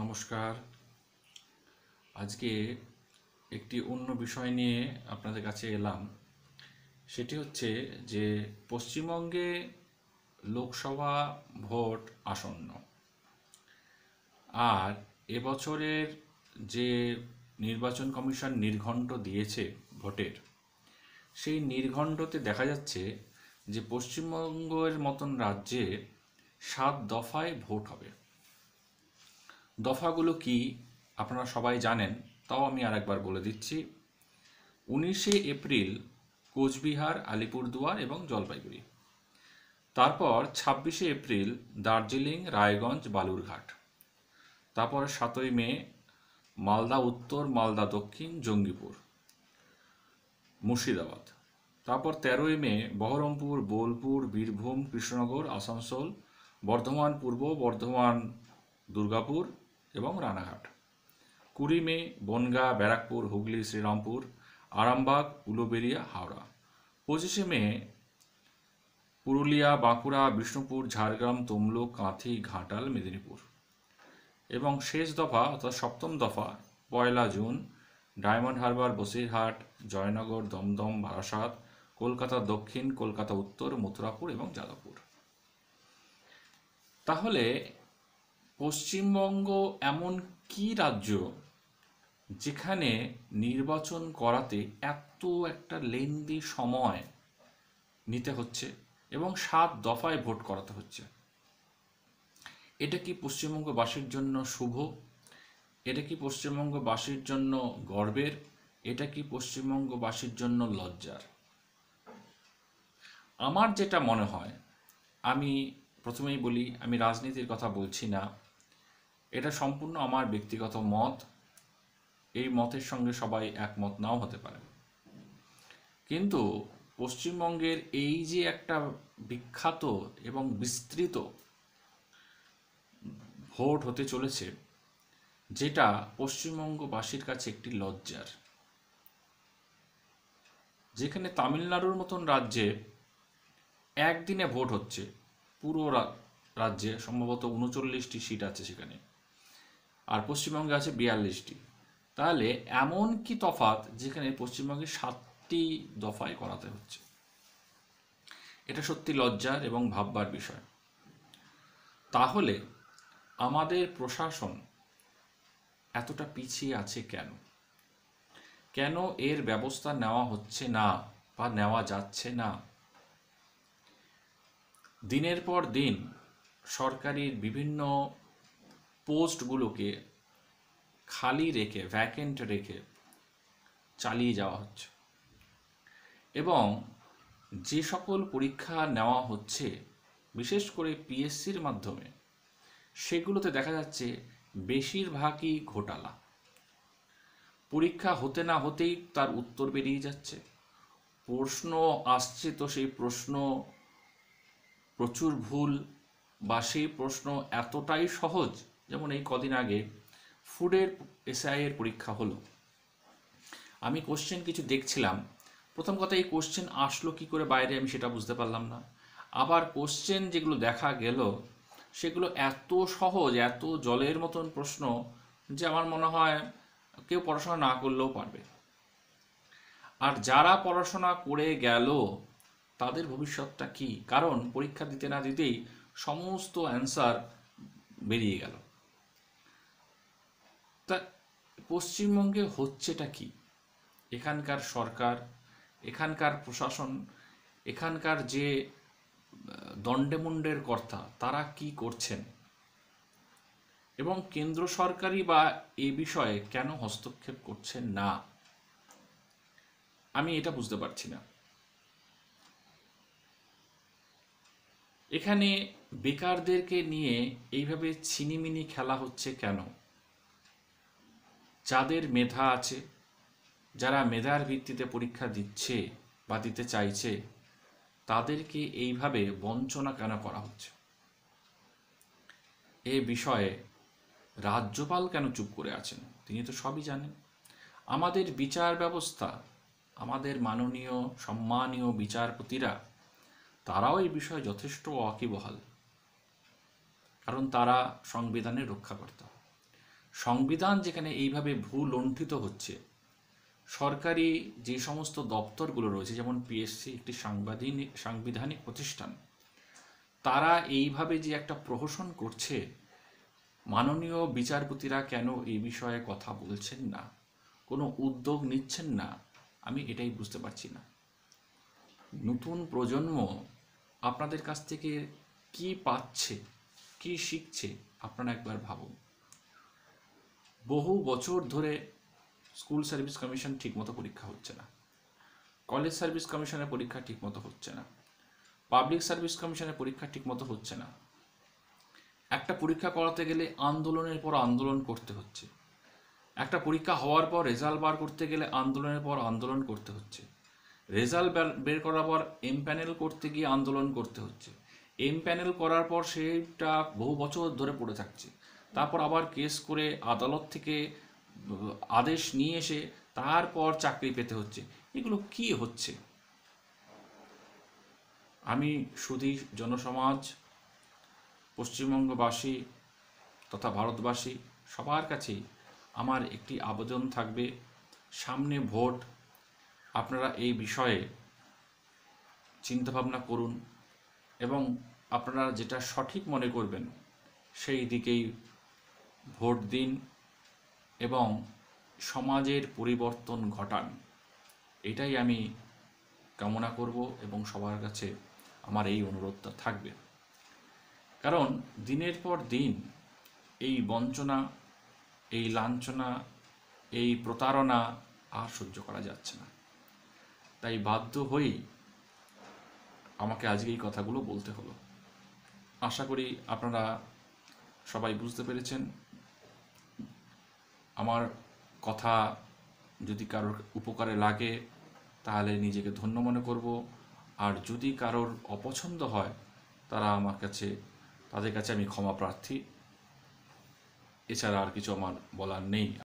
নমস্কার আজকে একটি অন্য বিষয় নিয়ে আপনাদের কাছে এলাম সেটি হচ্ছে যে পশ্চিমবঙ্গে লোকসভা ভোট আসন্ন আর এবছরের যে নির্বাচন কমিশন নির্ঘণ্ট দিয়েছে ভোটের সেই নির্ঘণ্টতে দেখা যাচ্ছে যে পশ্চিমবঙ্গের মতন রাজ্যে সাত দফায় ভোট হবে দফাগুলো কি আপনারা সবাই জানেন তাও আমি আরেকবার বলে দিচ্ছি উনিশে এপ্রিল কোচবিহার আলিপুরদুয়ার এবং জলপাইগুড়ি তারপর ছাব্বিশে এপ্রিল দার্জিলিং রায়গঞ্জ বালুরঘাট তারপর সাতই মে মালদা উত্তর মালদা দক্ষিণ জঙ্গিপুর মুর্শিদাবাদ তারপর তেরোই মে বহরমপুর বোলপুর বীরভূম কৃষ্ণনগর আসানসোল বর্ধমান পূর্ব বর্ধমান দুর্গাপুর এবং রানাঘাট কুড়ি মে বনগা ব্যারাকপুর হুগলি শ্রীরামপুর আরামবাগ উলুবেরিয়া হাওড়া পঁচিশে মে পুরুলিয়া বাঁকুড়া বিষ্ণুপুর ঝাড়গ্রাম তমলুক কাঁথি ঘাটাল মেদিনীপুর এবং শেষ দফা অর্থাৎ সপ্তম দফা পয়লা জুন ডায়মন্ড হারবার বসিরহাট জয়নগর দমদম ভারাসাত কলকাতা দক্ষিণ কলকাতা উত্তর মথুরাপুর এবং যাদবপুর তাহলে পশ্চিমবঙ্গ এমন কি রাজ্য যেখানে নির্বাচন করাতে এত একটা লেন্দি সময় নিতে হচ্ছে এবং সাত দফায় ভোট করাতে হচ্ছে এটা কি পশ্চিমবঙ্গবাসীর জন্য শুভ এটা কি পশ্চিমবঙ্গবাসীর জন্য গর্বের এটা কি পশ্চিমবঙ্গবাসীর জন্য লজ্জার আমার যেটা মনে হয় আমি প্রথমেই বলি আমি রাজনীতির কথা বলছি না এটা সম্পূর্ণ আমার ব্যক্তিগত মত এই মতের সঙ্গে সবাই একমত নাও হতে পারে কিন্তু পশ্চিমবঙ্গের এই যে একটা বিখ্যাত এবং বিস্তৃত ভোট হতে চলেছে যেটা পশ্চিমবঙ্গবাসীর কাছে একটি লজ্জার যেখানে তামিলনাড়ুর মতন রাজ্যে একদিনে ভোট হচ্ছে পুরো রাজ্যে সম্ভবত উনচল্লিশটি সিট আছে সেখানে আর পশ্চিমবঙ্গে আছে বিয়াল্লিশটি তাহলে এমন কি তফাত যেখানে পশ্চিমবঙ্গে সাতটি দফায় করাতে হচ্ছে এটা সত্যি লজ্জার এবং ভাববার বিষয় তাহলে আমাদের প্রশাসন এতটা পিছিয়ে আছে কেন কেন এর ব্যবস্থা নেওয়া হচ্ছে না বা নেওয়া যাচ্ছে না দিনের পর দিন সরকারের বিভিন্ন পোস্টগুলোকে খালি রেখে ভ্যাকেন্ট রেখে চালিয়ে যাওয়া হচ্ছে এবং যে সকল পরীক্ষা নেওয়া হচ্ছে বিশেষ করে পিএসসির মাধ্যমে সেগুলোতে দেখা যাচ্ছে বেশিরভাগই ঘোটালা পরীক্ষা হতে না হতেই তার উত্তর বেরিয়ে যাচ্ছে প্রশ্ন আসছে তো সেই প্রশ্ন প্রচুর ভুল বা সেই প্রশ্ন এতটাই সহজ যেমন এই কদিন আগে ফুডের এসআইয়ের পরীক্ষা হলো আমি কোশ্চেন কিছু দেখছিলাম প্রথম কথা এই কোশ্চেন আসলো কি করে বাইরে আমি সেটা বুঝতে পারলাম না আবার কোশ্চেন যেগুলো দেখা গেল সেগুলো এত সহজ এত জলের মতন প্রশ্ন যে আমার মনে হয় কেউ পড়াশোনা না করলেও পারবে আর যারা পড়াশোনা করে গেল তাদের ভবিষ্যৎটা কি কারণ পরীক্ষা দিতে না দিতেই সমস্ত অ্যান্সার বেরিয়ে গেল তা পশ্চিমবঙ্গে হচ্ছেটা কি এখানকার সরকার এখানকার প্রশাসন এখানকার যে দণ্ডেমুণ্ডের কর্তা তারা কি করছেন এবং কেন্দ্র সরকারই বা এ বিষয়ে কেন হস্তক্ষেপ করছে না আমি এটা বুঝতে পারছি না এখানে বেকারদেরকে নিয়ে এইভাবে ছিনিমিনি খেলা হচ্ছে কেন যাদের মেধা আছে যারা মেধার ভিত্তিতে পরীক্ষা দিচ্ছে বা দিতে চাইছে তাদেরকে এইভাবে বঞ্চনা কেন করা হচ্ছে এ বিষয়ে রাজ্যপাল কেন চুপ করে আছেন তিনি তো সবই জানেন আমাদের বিচার ব্যবস্থা আমাদের মাননীয় সম্মানীয় বিচারপতিরা তারাও এই বিষয়ে যথেষ্ট অকিবহাল কারণ তারা সংবিধানের রক্ষাকর্তা সংবিধান যেখানে এইভাবে ভূলণ্ঠিত হচ্ছে সরকারি যে সমস্ত দপ্তরগুলো রয়েছে যেমন পিএসসি একটি সাংবাদিক সাংবিধানিক প্রতিষ্ঠান তারা এইভাবে যে একটা প্রহসন করছে মাননীয় বিচারপতিরা কেন এই বিষয়ে কথা বলছেন না কোনো উদ্যোগ নিচ্ছেন না আমি এটাই বুঝতে পারছি না নতুন প্রজন্ম আপনাদের কাছ থেকে কি পাচ্ছে কি শিখছে আপনারা একবার ভাবুন বহু বছর ধরে স্কুল সার্ভিস কমিশন ঠিকমতো পরীক্ষা হচ্ছে না কলেজ সার্ভিস কমিশনের পরীক্ষা ঠিকমতো হচ্ছে না পাবলিক সার্ভিস কমিশনের পরীক্ষা ঠিকমতো হচ্ছে না একটা পরীক্ষা করাতে গেলে আন্দোলনের পর আন্দোলন করতে হচ্ছে একটা পরীক্ষা হওয়ার পর রেজাল্ট বার করতে গেলে আন্দোলনের পর আন্দোলন করতে হচ্ছে রেজাল্ট বের করার পর এম প্যানেল করতে গিয়ে আন্দোলন করতে হচ্ছে এম প্যানেল করার পর সেটা বহু বছর ধরে পড়ে থাকছে তারপর আবার কেস করে আদালত থেকে আদেশ নিয়ে এসে তারপর চাকরি পেতে হচ্ছে এগুলো কি হচ্ছে আমি শুধু জনসমাজ পশ্চিমবঙ্গবাসী তথা ভারতবাসী সবার কাছেই আমার একটি আবেদন থাকবে সামনে ভোট আপনারা এই বিষয়ে চিন্তাভাবনা করুন এবং আপনারা যেটা সঠিক মনে করবেন সেই দিকেই ভোট দিন এবং সমাজের পরিবর্তন ঘটান এটাই আমি কামনা করব এবং সবার কাছে আমার এই অনুরোধটা থাকবে কারণ দিনের পর দিন এই বঞ্চনা এই লাঞ্ছনা এই প্রতারণা আর সহ্য করা যাচ্ছে না তাই বাধ্য হয়েই আমাকে আজকে এই কথাগুলো বলতে হলো আশা করি আপনারা সবাই বুঝতে পেরেছেন আমার কথা যদি কারোর উপকারে লাগে তাহলে নিজেকে ধন্য মনে করব আর যদি কারোর অপছন্দ হয় তারা আমার কাছে তাদের কাছে আমি ক্ষমা প্রার্থী এছাড়া আর কিছু আমার বলার নেই